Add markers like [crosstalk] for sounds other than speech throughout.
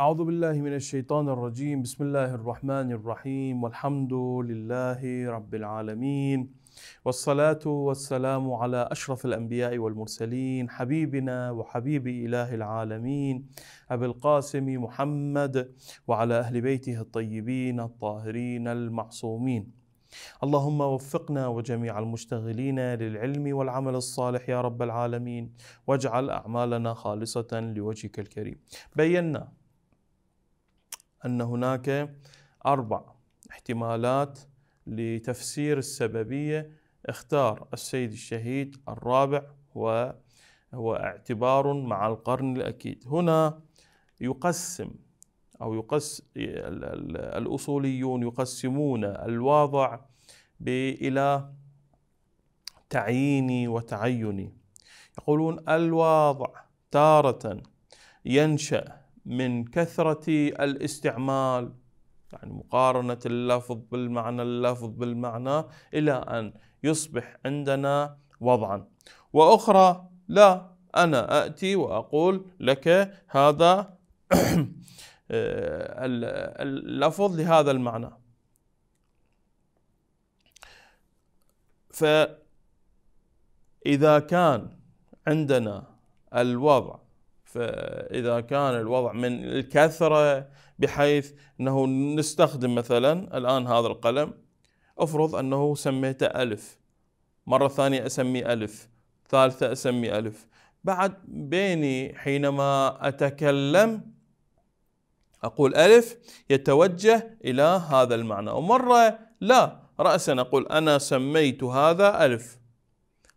أعوذ بالله من الشيطان الرجيم بسم الله الرحمن الرحيم والحمد لله رب العالمين والصلاة والسلام على أشرف الأنبياء والمرسلين حبيبنا وحبيب إله العالمين أبي القاسم محمد وعلى أهل بيته الطيبين الطاهرين المعصومين اللهم وفقنا وجميع المشتغلين للعلم والعمل الصالح يا رب العالمين واجعل أعمالنا خالصة لوجهك الكريم بينا أن هناك أربع احتمالات لتفسير السببية اختار السيد الشهيد الرابع وهو اعتبار مع القرن الأكيد هنا يقسم أو يقس الأصوليون يقسمون الواضع إلى تعييني وتعيني يقولون الواضع تارة ينشأ من كثرة الاستعمال يعني مقارنة اللفظ بالمعنى اللفظ بالمعنى إلى أن يصبح عندنا وضعا وأخرى لا أنا أتي وأقول لك هذا [clears throat] آه، اللفظ لهذا المعنى فإذا كان عندنا الوضع آه، إذا كان الوضع من الكثرة بحيث أنه نستخدم مثلا الآن هذا القلم أفرض أنه سميته ألف مرة ثانية أسمي ألف ثالثة أسمي ألف بعد بيني حينما أتكلم أقول ألف يتوجه إلى هذا المعنى ومرة لا رأسا أقول أنا سميت هذا ألف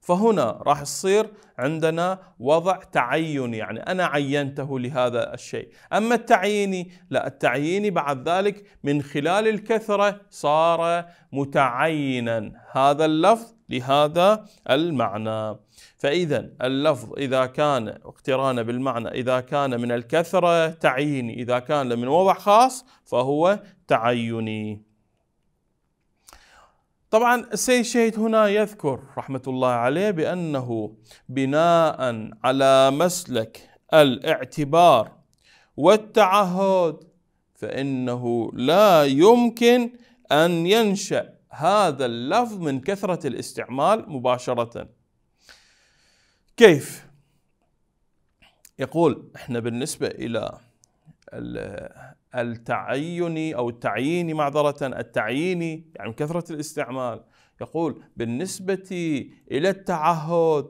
فهنا راح يصير عندنا وضع تعيني يعني أنا عينته لهذا الشيء أما التعييني لا التعييني بعد ذلك من خلال الكثرة صار متعينا هذا اللفظ لهذا المعنى فإذا اللفظ إذا كان اقتران بالمعنى إذا كان من الكثرة تعييني إذا كان من وضع خاص فهو تعيني طبعا السيد الشهيد هنا يذكر رحمة الله عليه بأنه بناء على مسلك الاعتبار والتعهد فإنه لا يمكن أن ينشأ هذا اللفظ من كثرة الاستعمال مباشرة كيف؟ يقول احنا بالنسبة إلى التعيني أو التعييني معذرة التعييني يعني من كثرة الاستعمال يقول بالنسبة إلى التعهد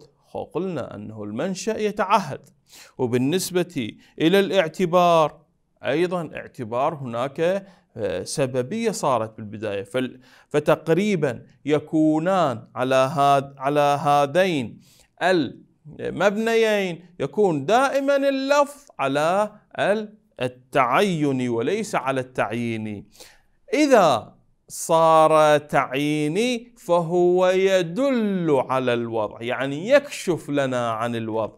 قلنا أنه المنشأ يتعهد وبالنسبة إلى الاعتبار أيضا اعتبار هناك آه، سببية صارت بالبداية فتقريبا يكونان على هاد على هذين المبنيين يكون دائما اللفظ على ال التعين وليس على التعيين إذا صار تعييني فهو يدل على الوضع يعني يكشف لنا عن الوضع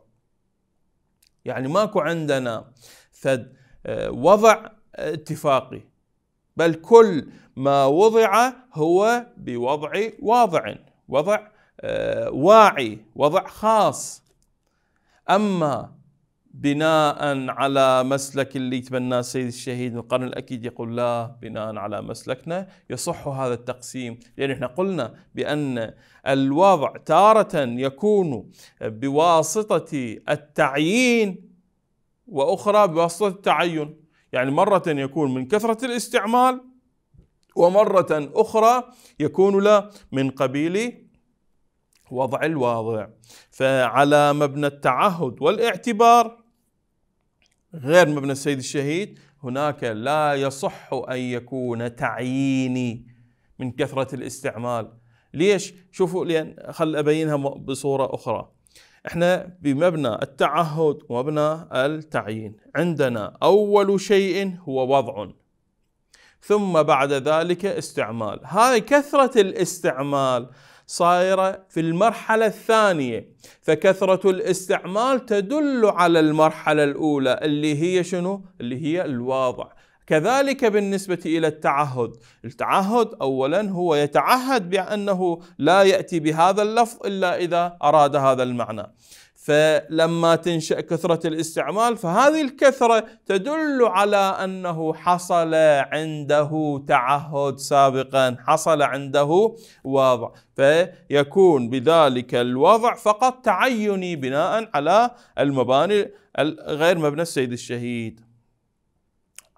يعني ماكو عندنا فد آه، وضع اتفاقي بل كل ما وضع هو بوضع واضع وضع آه، واعي وضع خاص أما بناء على مسلك اللي يتبناه السيد الشهيد من القرن الاكيد يقول لا بناء على مسلكنا يصح هذا التقسيم لان يعني احنا قلنا بان الوضع تاره يكون بواسطه التعيين واخرى بواسطه التعين يعني مره يكون من كثره الاستعمال ومره اخرى يكون لا من قبيل وضع الواضع فعلى مبنى التعهد والاعتبار غير مبنى السيد الشهيد هناك لا يصح أن يكون تعييني من كثرة الاستعمال ليش؟ شوفوا لأن خل أبينها بصورة أخرى احنا بمبنى التعهد ومبنى التعيين عندنا أول شيء هو وضع ثم بعد ذلك استعمال هاي كثرة الاستعمال صايرة في المرحلة الثانية فكثرة الاستعمال تدل على المرحلة الأولى اللي هي شنو؟ اللي هي الواضع كذلك بالنسبة إلى التعهد التعهد أولا هو يتعهد بأنه لا يأتي بهذا اللفظ إلا إذا أراد هذا المعنى فلما تنشا كثره الاستعمال فهذه الكثره تدل على انه حصل عنده تعهد سابقا حصل عنده وضع فيكون بذلك الوضع فقط تعيني بناء على المباني غير مبنى السيد الشهيد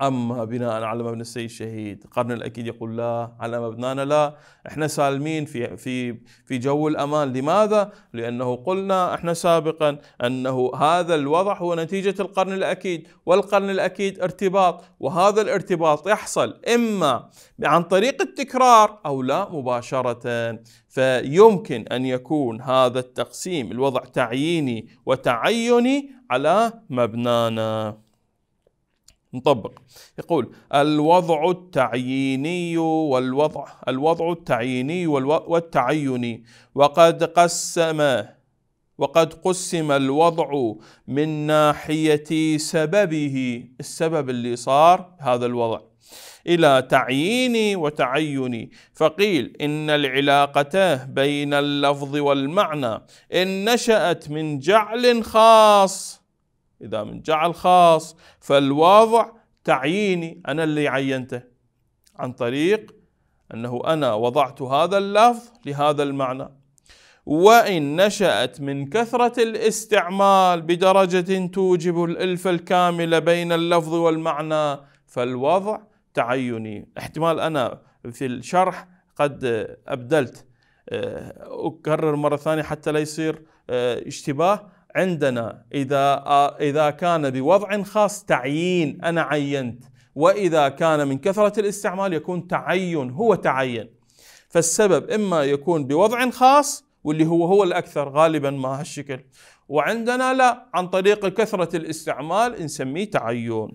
اما بناء على مبنى السيد الشهيد قرن الاكيد يقول لا على مبنانا لا احنا سالمين في في في جو الامان لماذا لانه قلنا احنا سابقا انه هذا الوضع هو نتيجه القرن الاكيد والقرن الاكيد ارتباط وهذا الارتباط يحصل اما عن طريق التكرار او لا مباشره فيمكن ان يكون هذا التقسيم الوضع تعييني وتعيني على مبنانا نطبق يقول الوضع التعييني والوضع الوضع التعييني والتعيني وقد قسم وقد قسم الوضع من ناحية سببه السبب اللي صار هذا الوضع إلى تعييني وتعيني فقيل إن العلاقة بين اللفظ والمعنى إن نشأت من جعل خاص إذا من جعل خاص فالواضع تعييني أنا اللي عينته عن طريق أنه أنا وضعت هذا اللفظ لهذا المعنى وإن نشأت من كثرة الاستعمال بدرجة توجب الألفة الكاملة بين اللفظ والمعنى فالوضع تعيني احتمال أنا في الشرح قد أبدلت أه، أكرر مرة ثانية حتى لا يصير أه، اشتباه عندنا إذا آه، إذا كان بوضع خاص تعيين أنا عينت وإذا كان من كثرة الاستعمال يكون تعين هو تعين فالسبب إما يكون بوضع خاص واللي هو هو الأكثر غالبا ما هالشكل وعندنا لا عن طريق كثرة الاستعمال نسميه تعين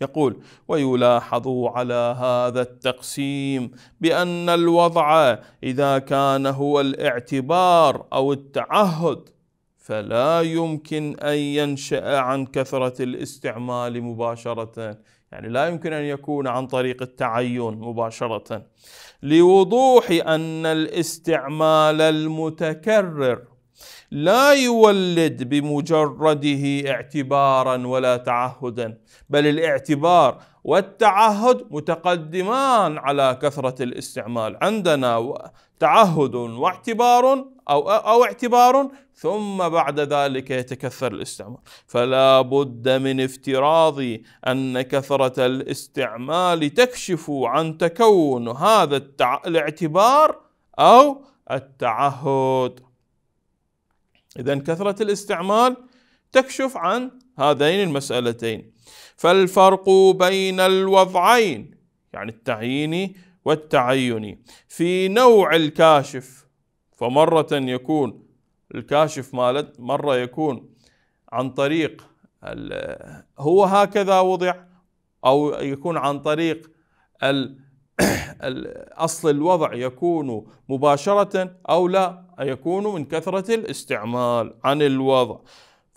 يقول ويلاحظ على هذا التقسيم بأن الوضع إذا كان هو الاعتبار أو التعهد فلا يمكن أن ينشأ عن كثرة الاستعمال مباشرة يعني لا يمكن أن يكون عن طريق التعين مباشرة لوضوح أن الاستعمال المتكرر لا يولد بمجرده اعتبارا ولا تعهدا بل الاعتبار والتعهد متقدمان على كثرة الاستعمال عندنا تعهد واعتبار أو, أو اعتبار ثم بعد ذلك يتكثر الاستعمال فلا بد من افتراض أن كثرة الاستعمال تكشف عن تكون هذا التع... الاعتبار أو التعهد إذا كثرة الاستعمال تكشف عن هذين المسألتين فالفرق بين الوضعين يعني التعيين والتعين في نوع الكاشف فمرة يكون الكاشف مالت مرة يكون عن طريق هو هكذا وضع أو يكون عن طريق [coughs] أصل الوضع يكون مباشرة أو لا يكون من كثرة الاستعمال عن الوضع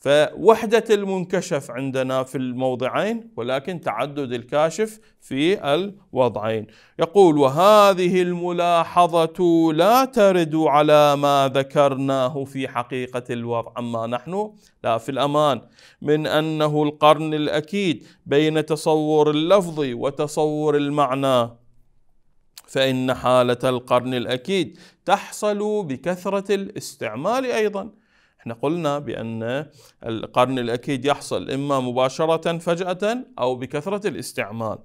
فوحدة المنكشف عندنا في الموضعين ولكن تعدد الكاشف في الوضعين يقول وهذه الملاحظة لا ترد على ما ذكرناه في حقيقة الوضع أما نحن لا في الأمان من أنه القرن الأكيد بين تصور اللفظ وتصور المعنى فإن حالة القرن الأكيد تحصل بكثرة الاستعمال أيضاً احنا قلنا بأن القرن الأكيد يحصل إما مباشرة فجأة أو بكثرة الاستعمال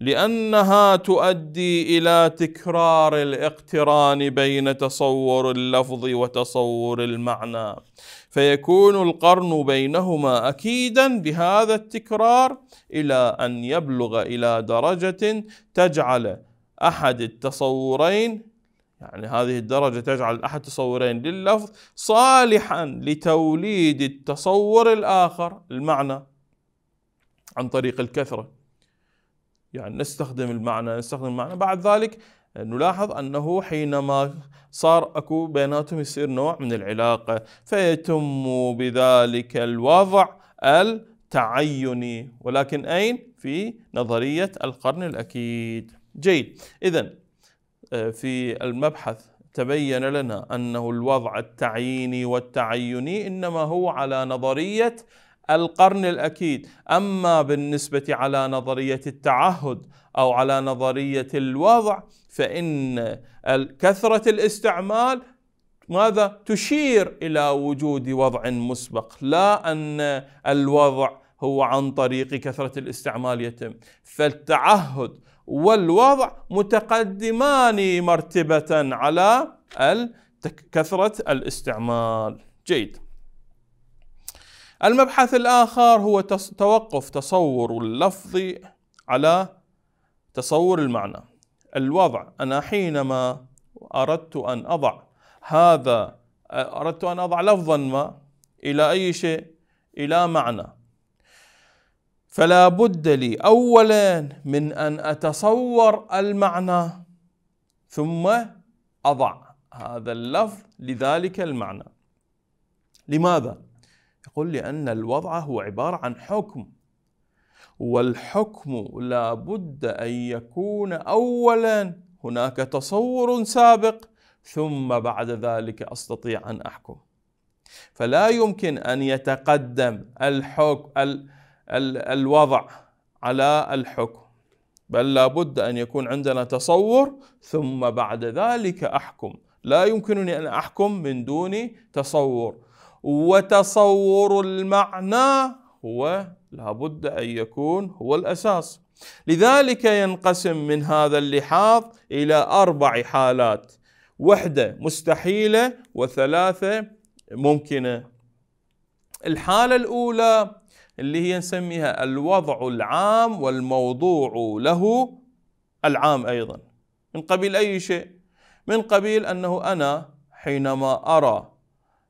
لأنها تؤدي إلى تكرار الاقتران بين تصور اللفظ وتصور المعنى فيكون القرن بينهما أكيدا بهذا التكرار إلى أن يبلغ إلى درجة تجعل أحد التصورين يعني هذه الدرجة تجعل أحد تصورين لللفظ صالحا لتوليد التصور الآخر المعنى عن طريق الكثرة يعني نستخدم المعنى نستخدم المعنى بعد ذلك نلاحظ أنه حينما صار أكو بيناتهم يصير نوع من العلاقة فيتم بذلك الوضع التعيني ولكن أين؟ في نظرية القرن الأكيد جيد إذا آه، في المبحث تبين لنا أنه الوضع التعييني والتعيني إنما هو على نظرية القرن الأكيد أما بالنسبة على نظرية التعهد أو على نظرية الوضع فإن كثرة الاستعمال ماذا تشير إلى وجود وضع مسبق لا أن الوضع هو عن طريق كثرة الاستعمال يتم فالتعهد والوضع متقدمان مرتبة على كثرة الاستعمال جيد المبحث الآخر هو توقف تصور اللفظ على تصور المعنى الوضع أنا حينما أردت أن أضع هذا أردت أن أضع لفظا ما إلى أي شيء إلى معنى فلا بد لي اولا من ان اتصور المعنى ثم اضع هذا اللفظ لذلك المعنى لماذا يقول لان الوضع هو عباره عن حكم والحكم لا بد ان يكون اولا هناك تصور سابق ثم بعد ذلك استطيع ان احكم فلا يمكن ان يتقدم الحكم الوضع على الحكم بل لابد ان يكون عندنا تصور ثم بعد ذلك احكم لا يمكنني ان احكم من دون تصور وتصور المعنى هو لابد ان يكون هو الاساس لذلك ينقسم من هذا اللحاظ الى اربع حالات وحده مستحيله وثلاثه ممكنه الحالة الأولى اللي هي نسميها الوضع العام والموضوع له العام أيضا من قبيل أي شيء من قبيل أنه أنا حينما أرى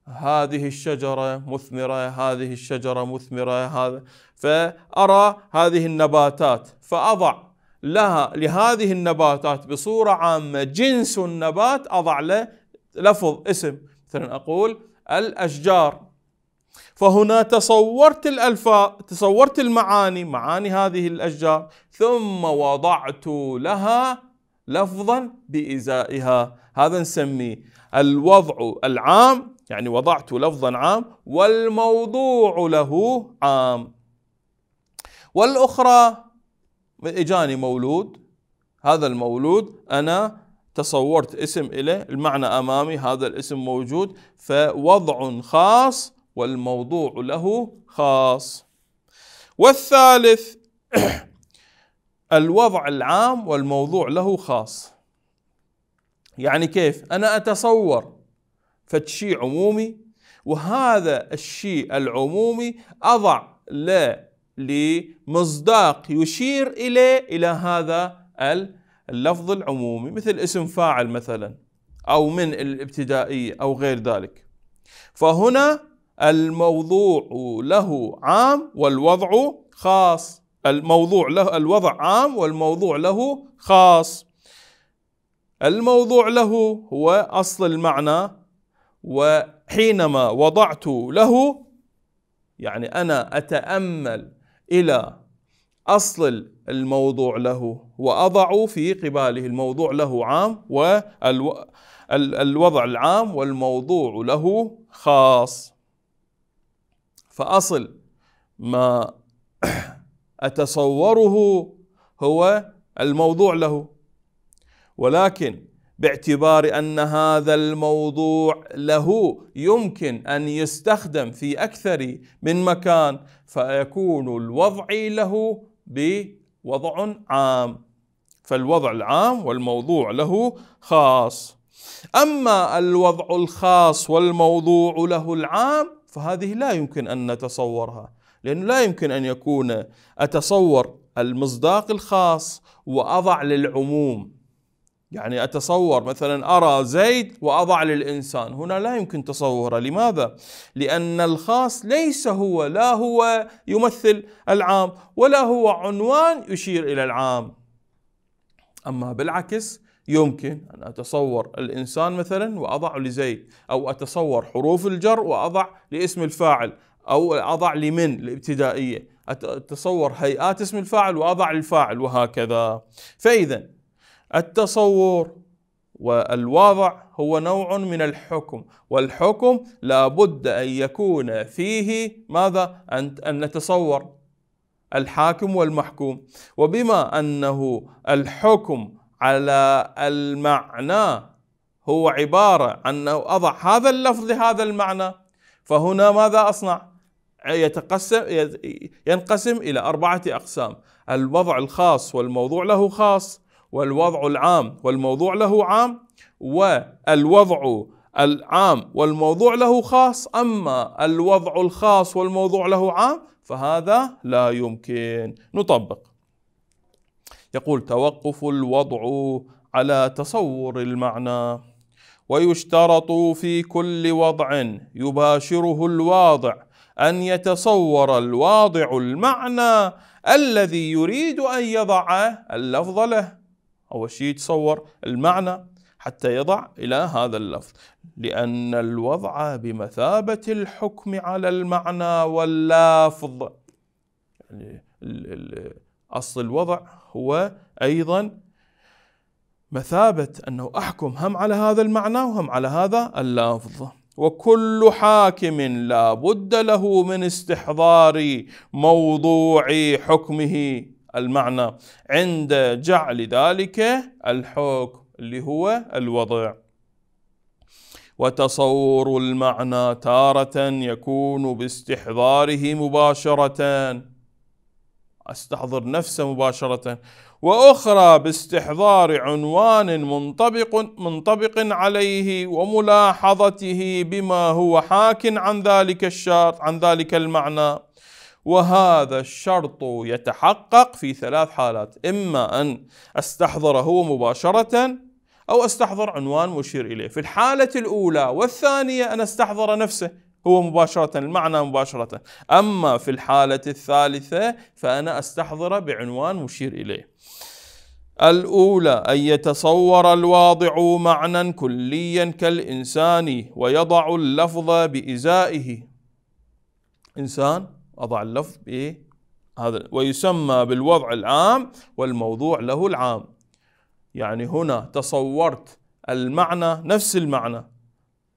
هذه الشجرة مثمرة هذه الشجرة مثمرة هذا فأرى هذه النباتات فأضع لها لهذه النباتات بصورة عامة جنس النبات أضع له لفظ اسم مثلا أقول الأشجار فهنا تصورت الألفاظ تصورت المعاني معاني هذه الأشجار ثم وضعت لها لفظا بإزائها هذا نسميه الوضع العام يعني وضعت لفظا عام والموضوع له عام والأخرى إجاني مولود هذا المولود أنا تصورت اسم إليه المعنى أمامي هذا الاسم موجود فوضع خاص والموضوع له خاص والثالث [clears throat] الوضع العام والموضوع له خاص يعني كيف أنا أتصور فتشي عمومي وهذا الشيء العمومي أضع له لمصداق يشير إليه إلى هذا اللفظ العمومي مثل اسم فاعل مثلا أو من الابتدائية أو غير ذلك فهنا الموضوع له عام والوضع خاص الموضوع له الوضع عام والموضوع له خاص الموضوع له هو أصل المعنى وحينما وضعت له يعني أنا أتأمل إلى أصل الموضوع له وأضع في قباله الموضوع له عام والوضع العام والموضوع له خاص فأصل ما أتصوره هو الموضوع له ولكن باعتبار أن هذا الموضوع له يمكن أن يستخدم في أكثر من مكان فيكون الوضع له بوضع عام فالوضع العام والموضوع له خاص أما الوضع الخاص والموضوع له العام فهذه لا يمكن أن نتصورها لأنه لا يمكن أن يكون أتصور المصداق الخاص وأضع للعموم يعني أتصور مثلا أرى زيد وأضع للإنسان هنا لا يمكن تصوره لماذا؟ لأن الخاص ليس هو لا هو يمثل العام ولا هو عنوان يشير إلى العام أما بالعكس يمكن أن أتصور الإنسان مثلا وأضع لزيد أو أتصور حروف الجر وأضع لاسم الفاعل أو أضع لمن الابتدائية أتصور هيئات اسم الفاعل وأضع الفاعل وهكذا فإذا التصور والوضع هو نوع من الحكم والحكم لابد أن يكون فيه ماذا؟ أن نتصور الحاكم والمحكوم وبما أنه الحكم على المعنى هو عبارة أنه أضع هذا اللفظ لهذا المعنى فهنا ماذا أصنع؟ يتقسم ينقسم إلى أربعة أقسام الوضع الخاص والموضوع له خاص والوضع العام والموضوع له عام والوضع العام والموضوع له خاص أما الوضع الخاص والموضوع له عام فهذا لا يمكن نطبق يقول توقف الوضع على تصور المعنى ويشترط في كل وضع يباشره الواضع ان يتصور الواضع المعنى الذي يريد ان يضع اللفظ له اول شيء يتصور المعنى حتى يضع الى هذا اللفظ لان الوضع بمثابه الحكم على المعنى واللافظ يعني اصل الوضع هو أيضا مثابة أنه أحكم هم على هذا المعنى وهم على هذا اللفظ وكل حاكم لا بد له من استحضار موضوع حكمه المعنى عند جعل ذلك الحكم اللي هو الوضع وتصور المعنى تارة يكون باستحضاره مباشرة استحضر نفسه مباشرة وأخرى باستحضار عنوان منطبق منطبق عليه وملاحظته بما هو حاك عن ذلك الشرط عن ذلك المعنى وهذا الشرط يتحقق في ثلاث حالات إما أن استحضره هو مباشرة أو استحضر عنوان مشير إليه في الحالة الأولى والثانية أن استحضر نفسه هو مباشرة المعنى مباشرة أما في الحالة الثالثة فأنا أستحضر بعنوان مشير إليه الأولى أن يتصور الواضع معنى كليا كالإنسان ويضع اللفظ بإزائه إنسان أضع اللفظ بإيه؟ هذا ويسمى بالوضع العام والموضوع له العام يعني هنا تصورت المعنى نفس المعنى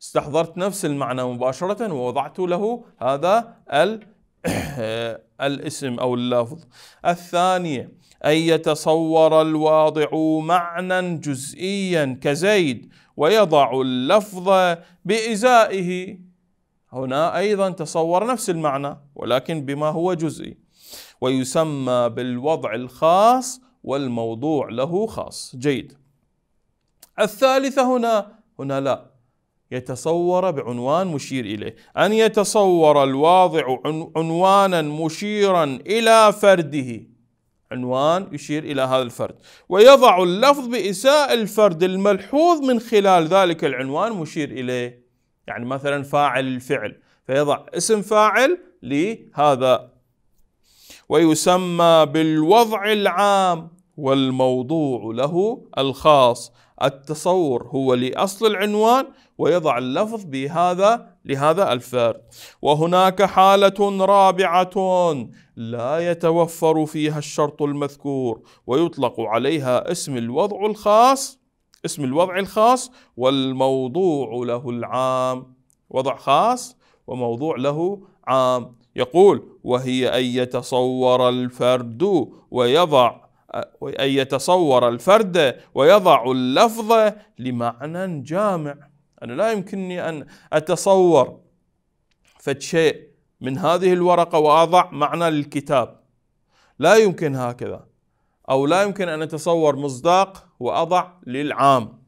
استحضرت نفس المعنى مباشرة ووضعت له هذا [clears throat] الاسم أو اللفظ الثانية أن يتصور الواضع معنى جزئيا كزيد ويضع اللفظ بإزائه هنا أيضا تصور نفس المعنى ولكن بما هو جزئي ويسمى بالوضع الخاص والموضوع له خاص جيد الثالثة هنا هنا لا يتصور بعنوان مشير اليه، ان يتصور الواضع عنوانا مشيرا الى فرده عنوان يشير الى هذا الفرد، ويضع اللفظ باساء الفرد الملحوظ من خلال ذلك العنوان مشير اليه، يعني مثلا فاعل الفعل، فيضع اسم فاعل لهذا ويسمى بالوضع العام والموضوع له الخاص التصور هو لأصل العنوان ويضع اللفظ بهذا لهذا الفرد وهناك حالة رابعة لا يتوفر فيها الشرط المذكور ويطلق عليها اسم الوضع الخاص اسم الوضع الخاص والموضوع له العام وضع خاص وموضوع له عام يقول وهي أن يتصور الفرد ويضع أن يتصور الفرد ويضع اللفظ لمعنى جامع أنا لا يمكنني أن أتصور فد شيء من هذه الورقة وأضع معنى للكتاب لا يمكن هكذا أو لا يمكن أن أتصور مصداق وأضع للعام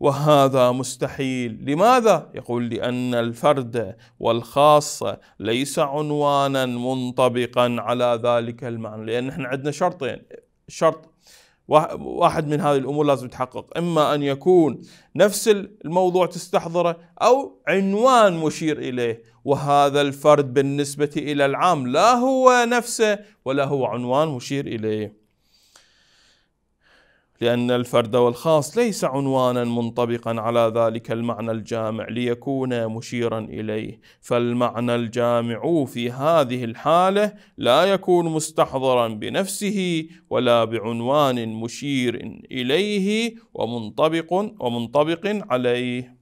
وهذا مستحيل لماذا يقول لان الفرد والخاص ليس عنوانا منطبقا على ذلك المعنى لان احنا عندنا شرطين شرط واحد من هذه الامور لازم يتحقق اما ان يكون نفس الموضوع تستحضره او عنوان مشير اليه وهذا الفرد بالنسبه الى العام لا هو نفسه ولا هو عنوان مشير اليه لأن الفرد والخاص ليس عنوانا منطبقا على ذلك المعنى الجامع ليكون مشيرا إليه، فالمعنى الجامع في هذه الحالة لا يكون مستحضرا بنفسه ولا بعنوان مشير إليه ومنطبق ومنطبق عليه.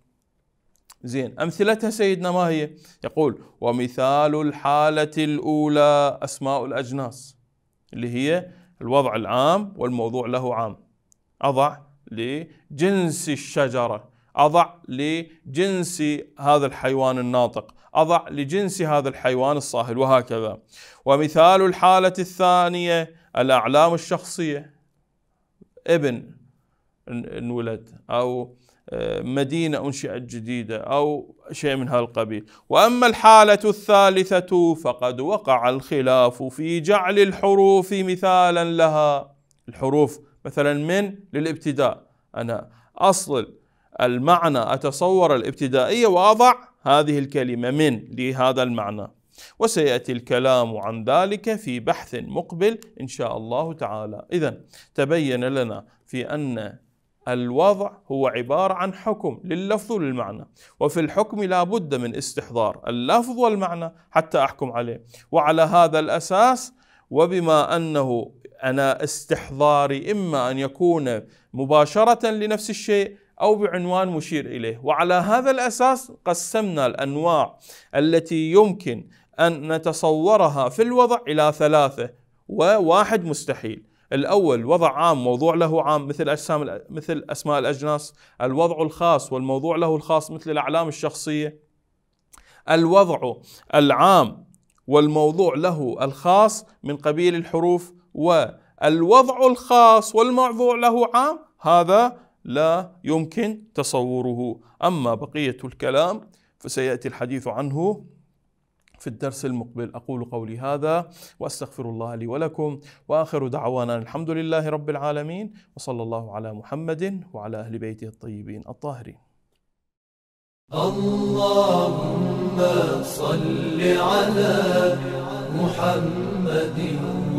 زين أمثلتها سيدنا ما هي؟ يقول ومثال الحالة الأولى أسماء الأجناس اللي هي الوضع العام والموضوع له عام أضع لجنس الشجرة أضع لجنس هذا الحيوان الناطق أضع لجنس هذا الحيوان الصاهل وهكذا ومثال الحالة الثانية الأعلام الشخصية ابن انولد أو آه، مدينة أنشئت جديدة أو شيء من هذا القبيل وأما الحالة الثالثة فقد وقع الخلاف في جعل الحروف مثالا لها الحروف مثلا من للابتداء أنا أصل المعنى أتصور الابتدائية وأضع هذه الكلمة من لهذا المعنى وسيأتي الكلام عن ذلك في بحث مقبل إن شاء الله تعالى إذا تبين لنا في أن الوضع هو عبارة عن حكم لللفظ وللمعنى وفي الحكم لا بد من استحضار اللفظ والمعنى حتى أحكم عليه وعلى هذا الأساس وبما أنه أنا استحضاري إما أن يكون مباشرة لنفس الشيء أو بعنوان مشير إليه وعلى هذا الأساس قسمنا الأنواع التي يمكن أن نتصورها في الوضع إلى ثلاثة وواحد مستحيل الأول وضع عام موضوع له عام مثل أجسام مثل أسماء الأجناس الوضع الخاص والموضوع له الخاص مثل الأعلام الشخصية الوضع العام والموضوع له الخاص من قبيل الحروف والوضع الخاص والموضوع له عام هذا لا يمكن تصوره أما بقية الكلام فسيأتي الحديث عنه في الدرس المقبل أقول قولي هذا وأستغفر الله لي ولكم وآخر دعوانا الحمد لله رب العالمين وصلى الله على محمد وعلى أهل بيته الطيبين الطاهرين اللهم صل على محمد